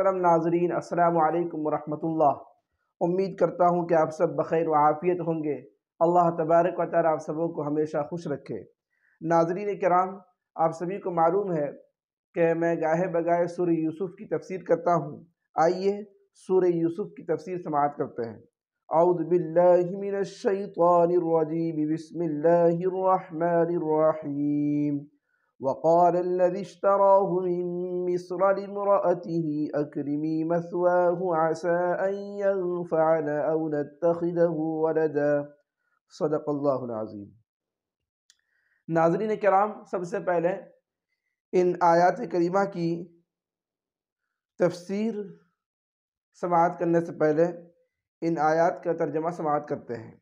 محترم ناظرین السلام علیکم ورحمت اللہ امید کرتا ہوں کہ آپ سب بخیر و عافیت ہوں گے اللہ تبارک و تعالی آپ سبوں کو ہمیشہ خوش رکھے ناظرین کرام آپ سبھی کو معلوم ہے کہ میں گاہے بگاہے سور یوسف کی تفسیر کرتا ہوں آئیے سور یوسف کی تفسیر سماعت کرتے ہیں اعوذ باللہ من الشیطان الرجیم بسم اللہ الرحمن الرحیم وقال الذي اشتراه من مصر لامرأته أكرمي مثواه عسى أن ينفعنا أو نتخذه ولدا صدق الله العظيم ناظرین کرام سب سے پہلے ان آیات کریمہ کی تفسیر سماعت کرنے سے پہلے ان آیات کا ترجمہ سماعت کرتے ہیں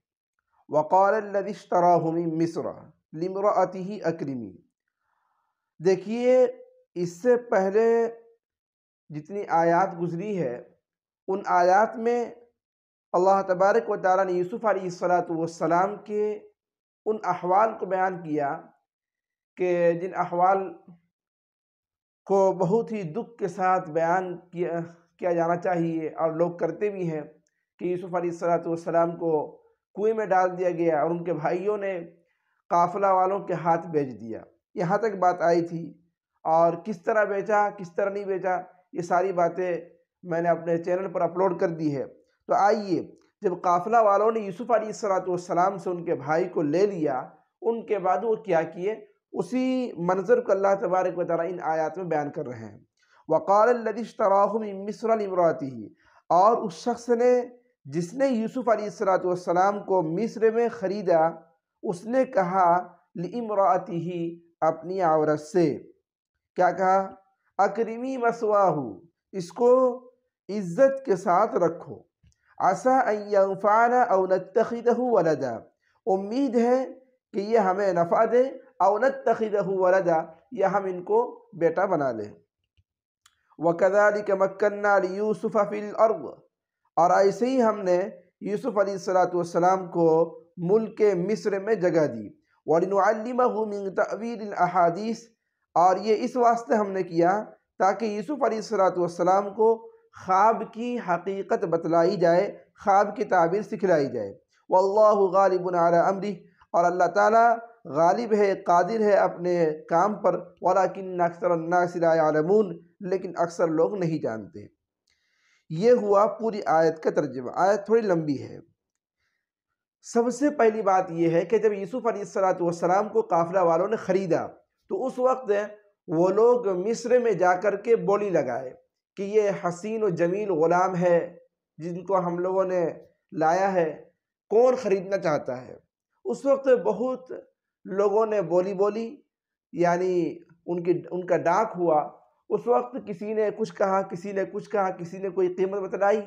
وقال الذي اشتراه من مصر لامرأته اكرمي دیکھیے اس سے پہلے جتنی آیات گزری ہے ان آیات میں اللہ تبارک و تعالیٰ نے یوسف علیہ السلاۃ والسلام کے ان احوال کو بیان کیا کہ جن احوال کو بہت ہی دکھ کے ساتھ بیان کیا کیا جانا چاہیے اور لوگ کرتے بھی ہیں کہ یوسف علیہ السلاۃ والسلام کو کنویں میں ڈال دیا گیا اور ان کے بھائیوں نے قافلہ والوں کے ہاتھ بیچ دیا یہاں تک بات آئی تھی اور کس طرح بیچا کس طرح نہیں بیچا یہ ساری باتیں میں نے اپنے چینل پر اپلوڈ کر دی ہے تو آئیے جب قافلہ والوں نے یوسف علیہ السلاۃ والسلام سے ان کے بھائی کو لے لیا ان کے بعد وہ کیا کیے اسی منظر کو اللہ تبارک و تعالیٰ ان آیات میں بیان کر رہے ہیں وقال لدیشۃ مصر المراتی اور اس شخص نے جس نے یوسف علیہ السلاۃ والسلام کو مصر میں خریدا اس نے کہا لمراتی اپنی عورت سے کیا کہا اکرمی مسواہو اس کو عزت کے ساتھ رکھو ان ینفعنا او نتخذہ ولدا امید ہے کہ یہ ہمیں نفع دے او نتخذہ ولدا یا ہم ان کو بیٹا بنا لیں وَكَذَلِكَ مَكَّنَّا لِيُوسُفَ فِي الْأَرْضِ اور ایسے ہی ہم نے یوسف علیہ السلام والسلام کو ملک مصر میں جگہ دی وَلِنُعَلِّمَهُ مِنْ تَعْوِيلِ الْأَحَادِيثِ اور یہ اس واسطے ہم نے کیا تاکہ یوسف علیہ السلام والسلام کو خواب کی حقیقت بتلائی جائے خواب کی تعبیر سکھلائی جائے وَاللَّهُ غالب عَلَىٰ عمری اور اللہ تعالیٰ غالب ہے قادر ہے اپنے کام پر وعلاقن اکثر لَا علمون لیکن اکثر لوگ نہیں جانتے یہ ہوا پوری آیت کا ترجمہ آیت تھوڑی لمبی ہے سب سے پہلی بات یہ ہے کہ جب یوسف علیہ السلام کو قافلہ والوں نے خریدا تو اس وقت وہ لوگ مصر میں جا کر کے بولی لگائے کہ یہ حسین و جمیل غلام ہے جن کو ہم لوگوں نے لایا ہے کون خریدنا چاہتا ہے اس وقت بہت لوگوں نے بولی بولی یعنی ان کی ان کا ڈاک ہوا اس وقت کسی نے کچھ کہا کسی نے کچھ کہا کسی نے کوئی قیمت بتلائی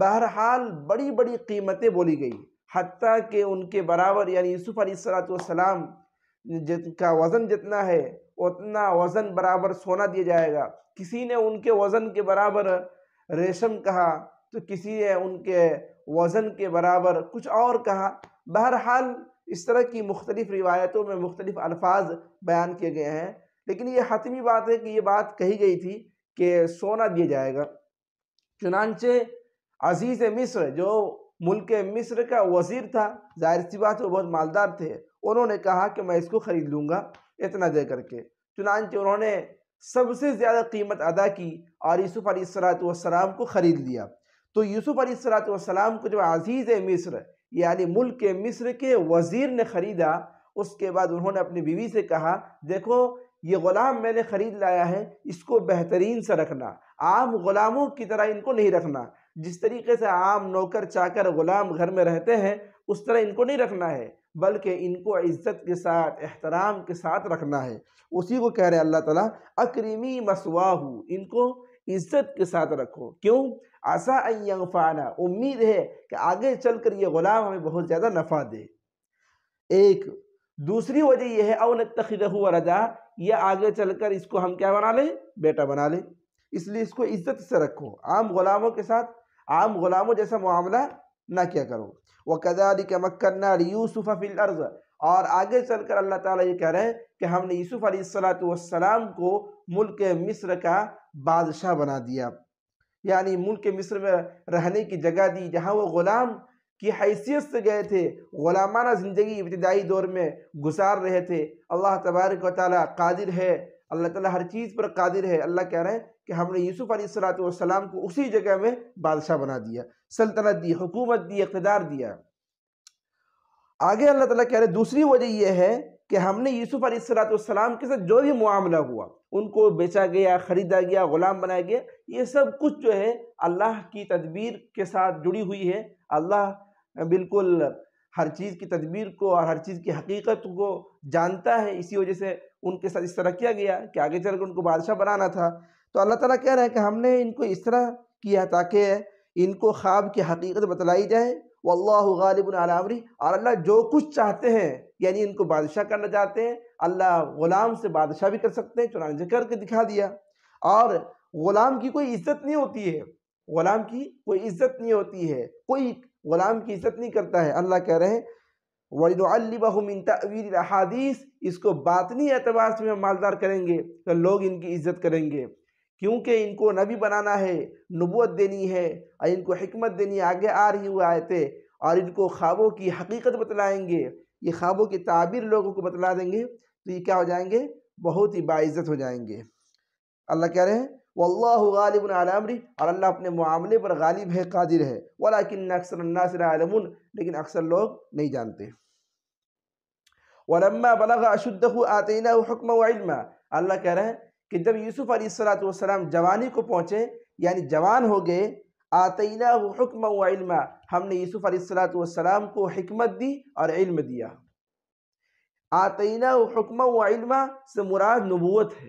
بہرحال بڑی بڑی قیمتیں بولی گئی حتیٰ کہ ان کے برابر یعنی یوسف علیہ السلام کا وزن جتنا ہے اتنا وزن برابر سونا دیا جائے گا کسی نے ان کے وزن کے برابر ریشم کہا تو کسی نے ان کے وزن کے برابر کچھ اور کہا بہرحال اس طرح کی مختلف روایتوں میں مختلف الفاظ بیان کیے گئے ہیں لیکن یہ حتمی بات ہے کہ یہ بات کہی گئی تھی کہ سونا دیا جائے گا چنانچہ عزیز مصر جو ملک مصر کا وزیر تھا ظاہر سی بات وہ بہت مالدار تھے انہوں نے کہا کہ میں اس کو خرید لوں گا اتنا دے کر کے چنانچہ انہوں نے سب سے زیادہ قیمت ادا کی اور یوسف علیہ السلاۃ والسلام کو خرید لیا تو یوسف علیہ السلاۃ والسلام کو جو عزیز مصر یعنی ملک مصر کے وزیر نے خریدا اس کے بعد انہوں نے اپنی بیوی سے کہا دیکھو یہ غلام میں نے خرید لایا ہے اس کو بہترین سے رکھنا عام غلاموں کی طرح ان کو نہیں رکھنا جس طریقے سے عام نوکر چاکر غلام گھر میں رہتے ہیں اس طرح ان کو نہیں رکھنا ہے بلکہ ان کو عزت کے ساتھ احترام کے ساتھ رکھنا ہے اسی کو کہہ رہے اللہ تعالیٰ اکریمی مسواہو ان کو عزت کے ساتھ رکھو کیوں ینفانا امید ہے کہ آگے چل کر یہ غلام ہمیں بہت زیادہ نفع دے ایک دوسری وجہ یہ ہے او نتخذہو رضا یہ آگے چل کر اس کو ہم کیا بنا لیں بیٹا بنا لیں اس لیے اس کو عزت سے رکھو عام غلاموں کے ساتھ عام غلاموں جیسا معاملہ نہ کیا کرو وہ مَكَّنَّا لِيُوسُفَ فِي الْأَرْضَ فی اور آگے چل کر اللہ تعالیٰ یہ کہہ رہے ہیں کہ ہم نے یوسف علیہ السلاۃ والسلام کو ملک مصر کا بادشاہ بنا دیا یعنی ملک مصر میں رہنے کی جگہ دی جہاں وہ غلام کی حیثیت سے گئے تھے غلامانہ زندگی ابتدائی دور میں گزار رہے تھے اللہ تبارک و تعالیٰ قادر ہے اللہ تعالیٰ ہر چیز پر قادر ہے اللہ کہہ رہے ہیں کہ ہم نے یوسف علیہ السلاۃ والسلام کو اسی جگہ میں بادشاہ بنا دیا سلطنت دی حکومت دی اقتدار دیا آگے اللہ تعالیٰ کہہ رہے دوسری وجہ یہ ہے کہ ہم نے یوسف علیہ السلام والسلام کے ساتھ جو بھی معاملہ ہوا ان کو بیچا گیا خریدا گیا غلام بنایا گیا یہ سب کچھ جو ہے اللہ کی تدبیر کے ساتھ جڑی ہوئی ہے اللہ بالکل ہر چیز کی تدبیر کو اور ہر چیز کی حقیقت کو جانتا ہے اسی وجہ سے ان کے ساتھ اس طرح کیا گیا کہ آگے چل کر ان کو بادشاہ بنانا تھا تو اللہ تعالیٰ کہہ رہا ہے کہ ہم نے ان کو اس طرح کیا تاکہ ان کو خواب کی حقیقت بتلائی جائے واللہ غالب العلامری اور اللہ جو کچھ چاہتے ہیں یعنی ان کو بادشاہ کرنا چاہتے ہیں اللہ غلام سے بادشاہ بھی کر سکتے ہیں چنانچہ کر کے دکھا دیا اور غلام کی کوئی عزت نہیں ہوتی ہے غلام کی کوئی عزت نہیں ہوتی ہے کوئی غلام کی عزت نہیں کرتا ہے اللہ کہہ رہے ہیں وَلِنُعَلِّبَهُ مِن تَعْوِيلِ الْحَادِيثِ اس کو باطنی اعتبار سے ہم مالدار کریں گے تو لوگ ان کی عزت کریں گے کیونکہ ان کو نبی بنانا ہے نبوت دینی ہے اور ان کو حکمت دینی آگے آ رہی ہوئے آیتیں اور ان کو خوابوں کی حقیقت بتلائیں گے یہ خوابوں کی تعبیر لوگوں کو بتلا دیں گے تو یہ کیا ہو جائیں گے بہت ہی باعزت ہو جائیں گے اللہ کہہ رہے ہیں واللہ اللہ غالب العالمری اور اللہ اپنے معاملے پر غالب ہے قادر ہے ولیکن اکثر لا علمون لیکن اکثر لوگ نہیں جانتے بلغ اشدہ آتینہ حکم و علماء اللہ کہہ رہے ہیں کہ جب یوسف علیہ السلاۃ والسلام جوانی کو پہنچے یعنی جوان ہو گئے آتینہ حکم و علما ہم نے یوسف علیہ السلاۃ والسلام کو حکمت دی اور علم دیا آتینہ حکم و علم سے مراد نبوت ہے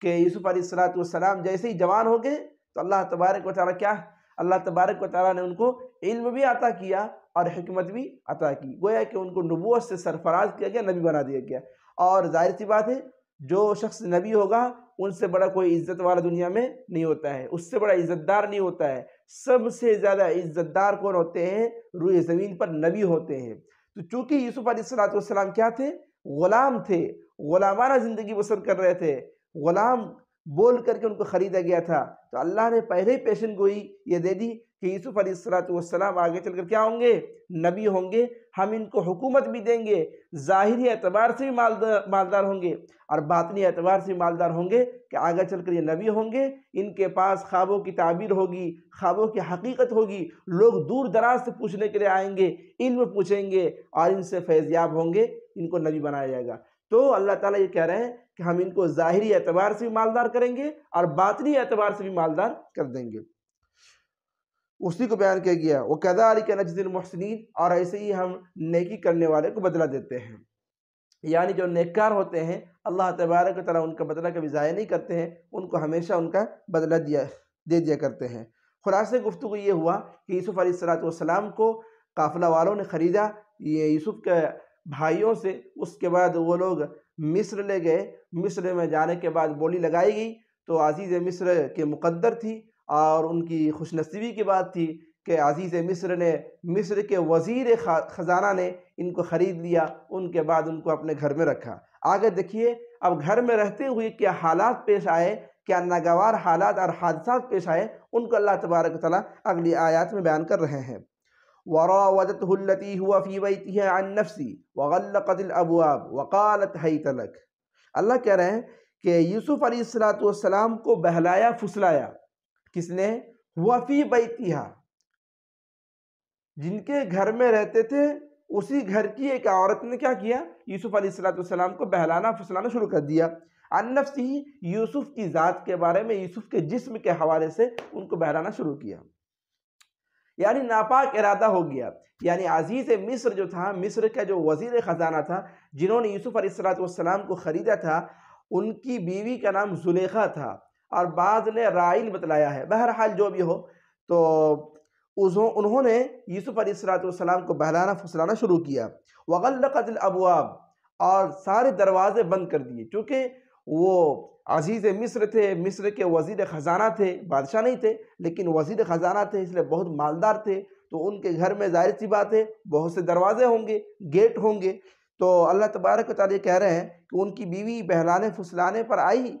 کہ یوسف علیہ السلاۃ والسلام جیسے ہی جوان ہو گئے تو اللہ تبارک و تعالیٰ کیا اللہ تبارک و تعالیٰ نے ان کو علم بھی عطا کیا اور حکمت بھی عطا کی گویا کہ ان کو نبوت سے سرفراز کیا گیا نبی بنا دیا گیا اور ظاہر سی بات ہے جو شخص نبی ہوگا ان سے بڑا کوئی عزت والا دنیا میں نہیں ہوتا ہے اس سے بڑا عزت دار نہیں ہوتا ہے سب سے زیادہ عزت دار کون ہوتے ہیں روئے زمین پر نبی ہوتے ہیں تو چونکہ یوسف علیہ السلام کیا تھے غلام تھے غلامانہ زندگی بسر کر رہے تھے غلام بول کر کے ان کو خریدا گیا تھا تو اللہ نے پہلے پیشن گوئی یہ دے دی کہ یوسف علیہ السلاۃ والسلام آگے چل کر کیا ہوں گے نبی ہوں گے ہم ان کو حکومت بھی دیں گے ظاہری اعتبار سے بھی مالدار ہوں گے اور باطنی اعتبار سے بھی مالدار ہوں گے کہ آگے چل کر یہ نبی ہوں گے ان کے پاس خوابوں کی تعبیر ہوگی خوابوں کی حقیقت ہوگی لوگ دور دراز سے پوچھنے کے لیے آئیں گے علم پوچھیں گے اور ان سے فیض یاب ہوں گے ان کو نبی بنایا جائے گا تو اللہ تعالیٰ یہ کہہ رہے ہیں کہ ہم ان کو ظاہری اعتبار سے بھی مالدار کریں گے اور باطنی اعتبار سے بھی مالدار کر دیں گے اسی کو بیان کیا گیا وہ قیدا علی کا نجد اور ایسے ہی ہم نیکی کرنے والے کو بدلہ دیتے ہیں یعنی جو نیکار ہوتے ہیں اللہ تبارک و تعالیٰ ان کا بدلہ کبھی ضائع نہیں کرتے ہیں ان کو ہمیشہ ان کا بدلہ دیا دے دیا کرتے ہیں خدا سے گفتگو یہ ہوا کہ یوسف علیہ السلاۃ والسلام کو قافلہ والوں نے خریدا یہ یوسف کے بھائیوں سے اس کے بعد وہ لوگ مصر لے گئے مصر میں جانے کے بعد بولی لگائی گئی تو عزیز مصر کے مقدر تھی اور ان کی خوش نصیبی کی بات تھی کہ عزیز مصر نے مصر کے وزیر خزانہ نے ان کو خرید لیا ان کے بعد ان کو اپنے گھر میں رکھا آگے دیکھیے اب گھر میں رہتے ہوئے کیا حالات پیش آئے کیا ناگوار حالات اور حادثات پیش آئے ان کو اللہ تبارک تعالیٰ اگلی آیات میں بیان کر رہے ہیں ورا ودت التی ہوا فی ویتی ہے ابو آب وقالت ہی تلک اللہ کہہ رہے ہیں کہ یوسف علیہ السلاۃ والسلام کو بہلایا پھسلایا کس نے وفی جن کے گھر میں رہتے تھے اسی گھر کی ایک عورت نے کیا کیا یوسف علیہ السلام کو بہلانا فسلانا شروع کر دیا ان یوسف کی ذات کے بارے میں یوسف کے جسم کے حوالے سے ان کو بہلانا شروع کیا یعنی ناپاک ارادہ ہو گیا یعنی عزیز مصر جو تھا مصر کا جو وزیر خزانہ تھا جنہوں نے یوسف علیہ السلام والسلام کو خریدا تھا ان کی بیوی کا نام زلیخہ تھا اور بعض نے رائل بتلایا ہے بہرحال جو بھی ہو تو انہوں نے یوسف علیہ السلام کو بہلانا پھسلانا شروع کیا وغل الْأَبْوَابِ اور سارے دروازے بند کر دیے چونکہ وہ عزیز مصر تھے مصر کے وزیر خزانہ تھے بادشاہ نہیں تھے لیکن وزیر خزانہ تھے اس لیے بہت مالدار تھے تو ان کے گھر میں ظاہر سی بات ہے بہت سے دروازے ہوں گے گیٹ ہوں گے تو اللہ تبارک و تعالیٰ کہہ رہے ہیں کہ ان کی بیوی بہلانے پھسلانے پر آئی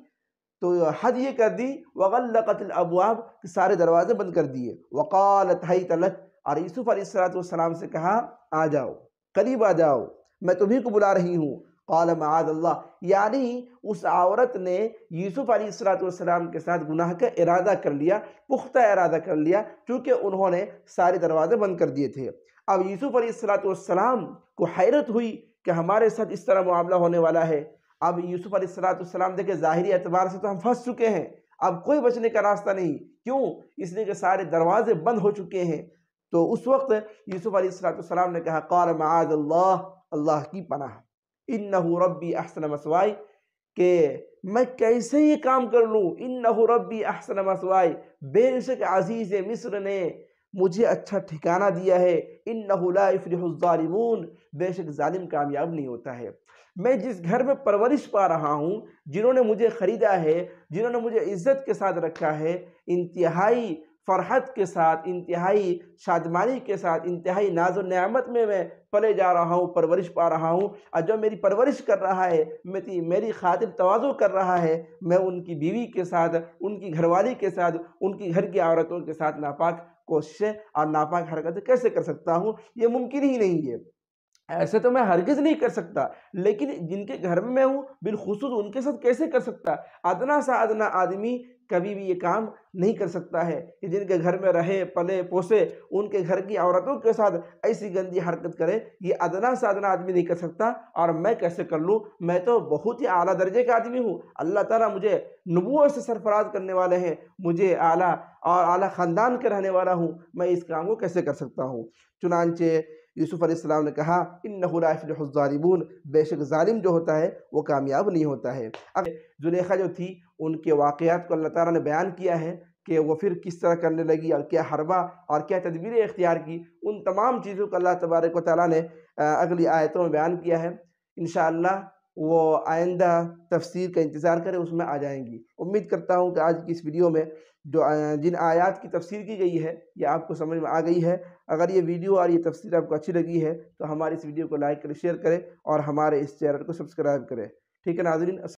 تو حد یہ کر دی وغلقت الابواب کہ سارے دروازے بند کر دیے وقالت ہی لک اور یوسف علیہ السلام والسلام سے کہا آ جاؤ قریب آ جاؤ میں تمہیں کو بلا رہی ہوں قال معاذ اللہ یعنی اس عورت نے یوسف علیہ السلام والسلام کے ساتھ گناہ کا ارادہ کر لیا پختہ ارادہ کر لیا چونکہ انہوں نے سارے دروازے بند کر دیے تھے اب یوسف علیہ السلام والسلام کو حیرت ہوئی کہ ہمارے ساتھ اس طرح معاملہ ہونے والا ہے اب یوسف علیہ السلاۃ السلام دیکھیں ظاہری اعتبار سے تو ہم پھنس چکے ہیں اب کوئی بچنے کا راستہ نہیں کیوں اس لیے کہ سارے دروازے بند ہو چکے ہیں تو اس وقت یوسف علیہ السلام نے کہا قال معاذ اللہ اللہ کی پناہ انہو ربی احسن مسوائی کہ میں کیسے یہ کام کر لوں ربی احسن مسوائی بے شک عزیز مصر نے مجھے اچھا ٹھکانہ دیا ہے انہو لا افرح الظالمون بے شک ظالم کامیاب نہیں ہوتا ہے میں جس گھر میں پرورش پا رہا ہوں جنہوں نے مجھے خریدا ہے جنہوں نے مجھے عزت کے ساتھ رکھا ہے انتہائی فرحت کے ساتھ انتہائی شادمانی کے ساتھ انتہائی ناز و نعمت میں میں پلے جا رہا ہوں پرورش پا رہا ہوں اور جو میری پرورش کر رہا ہے میری خاطر توازو کر رہا ہے میں ان کی بیوی کے ساتھ ان کی گھر والی کے ساتھ ان کی گھر کی عورتوں کے ساتھ ناپاک کوششیں اور ناپاک حرکت کیسے کر سکتا ہوں یہ ممکن ہی نہیں ہے ایسے تو میں ہرگز نہیں کر سکتا لیکن جن کے گھر میں میں ہوں بالخصوص ان کے ساتھ کیسے کر سکتا ادنا سا ادنا آدمی کبھی بھی یہ کام نہیں کر سکتا ہے کہ جن کے گھر میں رہے پلے پوسے ان کے گھر کی عورتوں کے ساتھ ایسی گندی حرکت کرے یہ ادنا ادنیٰ ادنا آدمی نہیں کر سکتا اور میں کیسے کر لوں میں تو بہت ہی اعلیٰ درجے کا آدمی ہوں اللہ تعالیٰ مجھے نبو سے سرفراز کرنے والے ہیں مجھے اعلیٰ اور اعلیٰ خاندان کے رہنے والا ہوں میں اس کام کو کیسے کر سکتا ہوں چنانچہ یوسف علیہ السلام نے کہا ان نہ حسداربون بے شک ظالم جو ہوتا ہے وہ کامیاب نہیں ہوتا ہے اب جنیخہ جو تھی ان کے واقعات کو اللہ تعالیٰ نے بیان کیا ہے کہ وہ پھر کس طرح کرنے لگی اور کیا حربہ اور کیا تدبیریں اختیار کی ان تمام چیزوں کو اللہ تبارک و تعالیٰ نے اگلی آیتوں میں بیان کیا ہے انشاءاللہ وہ آئندہ تفسیر کا انتظار کرے اس میں آ جائیں گی امید کرتا ہوں کہ آج کی اس ویڈیو میں جو جن آیات کی تفسیر کی گئی ہے یہ آپ کو سمجھ میں آ گئی ہے اگر یہ ویڈیو اور یہ تفسیر آپ کو اچھی لگی ہے تو ہمارے اس ویڈیو کو لائک کریں شیئر کریں اور ہمارے اس چینل کو سبسکرائب کریں ٹھیک ہے ناظرین